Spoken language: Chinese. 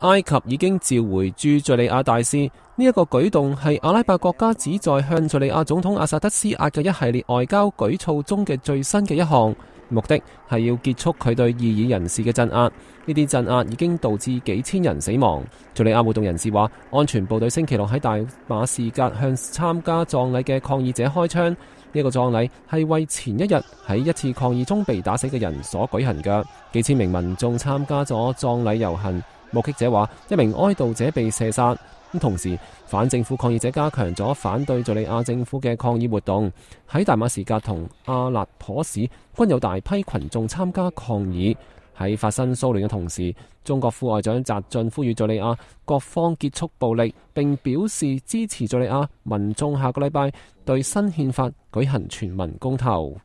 埃及已经召回驻叙利亚大使，呢一个举动系阿拉伯国家旨在向叙利亚总统阿萨德施压嘅一系列外交举措中嘅最新嘅一项，目的系要结束佢对异议人士嘅镇压。呢啲镇压已经导致几千人死亡。叙利亚活动人士话，安全部队星期六喺大马士革向参加葬礼嘅抗议者开枪。呢个葬礼系为前一日喺一次抗议中被打死嘅人所举行嘅。几千名民众参加咗葬礼游行。目击者话，一名哀悼者被射杀。咁同时，反政府抗议者加强咗反对叙利亚政府嘅抗议活动。喺大马士革同阿勒颇市均有大批群众参加抗议。喺发生骚乱嘅同时，中国副外长翟俊呼吁叙利亚各方结束暴力，并表示支持叙利亚民众下个礼拜对新宪法举行全民公投。